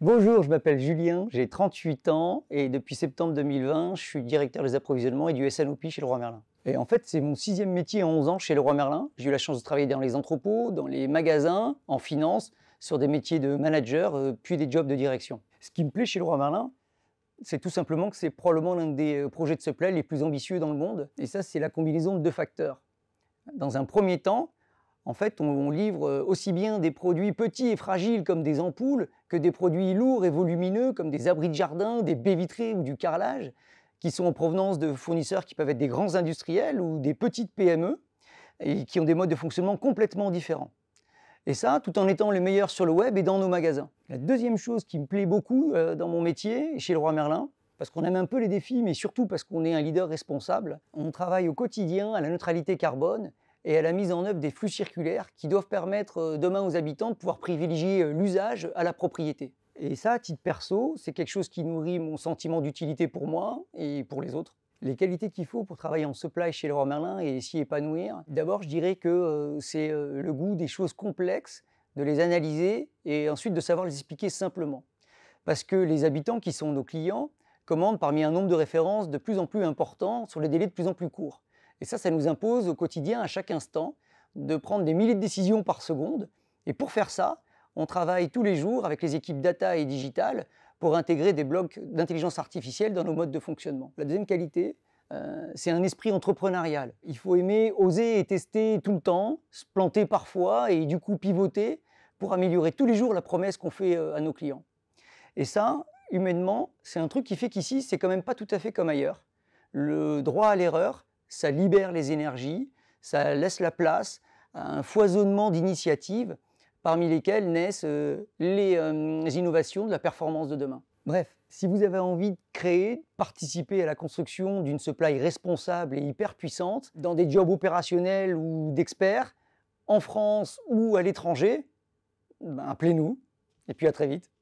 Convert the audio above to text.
Bonjour, je m'appelle Julien, j'ai 38 ans et depuis septembre 2020, je suis directeur des approvisionnements et du SNOP chez le Leroy Merlin. Et en fait, c'est mon sixième métier en 11 ans chez le Leroy Merlin. J'ai eu la chance de travailler dans les entrepôts, dans les magasins, en finance, sur des métiers de manager, euh, puis des jobs de direction. Ce qui me plaît chez Leroy Merlin, c'est tout simplement que c'est probablement l'un des euh, projets de supply les plus ambitieux dans le monde. Et ça, c'est la combinaison de deux facteurs. Dans un premier temps, en fait, on, livre euh, aussi bien des produits petits et fragiles comme des ampoules que des produits lourds et volumineux comme des abris de jardin, des baies vitrées ou du carrelage, qui sont en provenance de fournisseurs qui peuvent être des grands industriels ou des petites PME et qui ont des modes de fonctionnement complètement différents. Et ça, tout en étant les meilleurs sur le web et dans nos magasins. La deuxième chose qui me plaît beaucoup euh, dans mon métier chez Le Roi Merlin, parce qu'on aime un peu les défis, mais surtout parce qu'on est un leader responsable, on travaille au quotidien à la neutralité carbone et à la mise en œuvre des flux circulaires qui doivent permettre euh, demain aux habitants de pouvoir privilégier euh, l'usage à la propriété. Et ça, à titre perso, c'est quelque chose qui nourrit mon sentiment d'utilité pour moi et pour les autres. Les qualités qu'il faut pour travailler en supply chez Leroy Merlin et s'y épanouir, d'abord je dirais que euh, c'est le goût des choses complexes, de les analyser et ensuite de savoir les expliquer simplement. Parce que les habitants qui sont nos clients commandent parmi un nombre de références de plus en plus important sur des délais de plus en plus courts. Et ça, ça nous impose au quotidien, à chaque instant, de prendre des milliers de décisions par seconde. Et pour faire ça, on travaille tous les jours avec les équipes data et digital pour intégrer des blocs d'intelligence artificielle dans nos modes de fonctionnement. La deuxième qualité, euh, c'est un esprit entrepreneurial. Il faut aimer oser et tester tout le temps, se planter parfois et du coup pivoter pour améliorer tous les jours la promesse qu'on fait euh, à nos clients. Et ça, humainement, c'est un truc qui fait qu'ici, c'est quand même pas tout à fait comme ailleurs. Le droit à l'erreur, ça libère les énergies, ça laisse la place à un foisonnement d'initiatives parmi lesquelles naissent euh, les, euh, innovations de la performance de demain. Bref, si vous avez envie de créer, participer à la construction d'une supply responsable et hyper puissante dans des jobs opérationnels ou d'experts, en France ou à l'étranger, ben, appelez-nous et puis à très vite.